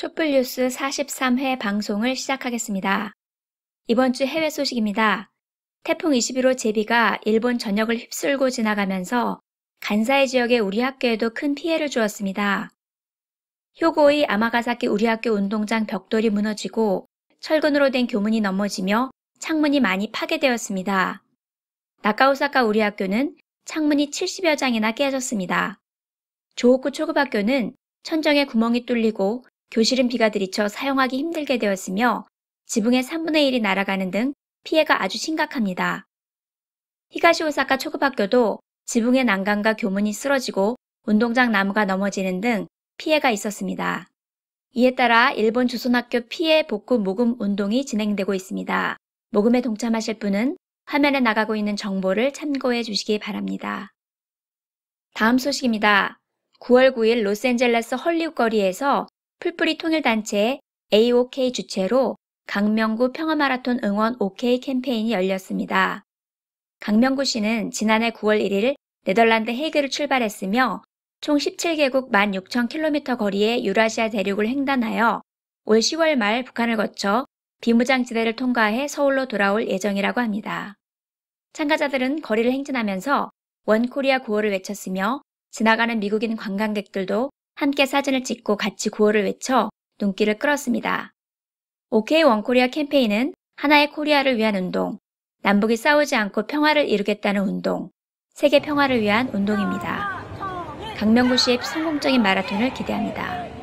촛불뉴스 43회 방송을 시작하겠습니다. 이번 주 해외 소식입니다. 태풍 21호 제비가 일본 전역을 휩쓸고 지나가면서 간사이 지역의 우리 학교에도 큰 피해를 주었습니다. 효고의 아마가사키 우리 학교 운동장 벽돌이 무너지고 철근으로 된 교문이 넘어지며 창문이 많이 파괴되었습니다. 나카오사카 우리 학교는 창문이 70여 장이나 깨졌습니다. 조호쿠 초급학교는 천정에 구멍이 뚫리고 교실은 비가 들이쳐 사용하기 힘들게 되었으며 지붕의 3분의 1이 날아가는 등 피해가 아주 심각합니다. 히가시 오사카 초급학교도 지붕의 난간과 교문이 쓰러지고 운동장 나무가 넘어지는 등 피해가 있었습니다. 이에 따라 일본 조선학교 피해 복구 모금 운동이 진행되고 있습니다. 모금에 동참하실 분은 화면에 나가고 있는 정보를 참고해 주시기 바랍니다. 다음 소식입니다. 9월 9일 로스앤젤레스 헐리우 거리에서 풀뿌리 통일단체 AOK 주최로 강명구 평화마라톤 응원 OK 캠페인이 열렸습니다. 강명구 씨는 지난해 9월 1일 네덜란드 헤이그를 출발했으며 총 17개국 16,000km 거리의 유라시아 대륙을 횡단하여 올 10월 말 북한을 거쳐 비무장지대를 통과해 서울로 돌아올 예정이라고 합니다. 참가자들은 거리를 행진하면서 원코리아 구호를 외쳤으며 지나가는 미국인 관광객들도 함께 사진을 찍고 같이 구호를 외쳐 눈길을 끌었습니다. OK 원코리아 캠페인은 하나의 코리아를 위한 운동, 남북이 싸우지 않고 평화를 이루겠다는 운동, 세계 평화를 위한 운동입니다. 강명구 씨의 성공적인 마라톤을 기대합니다.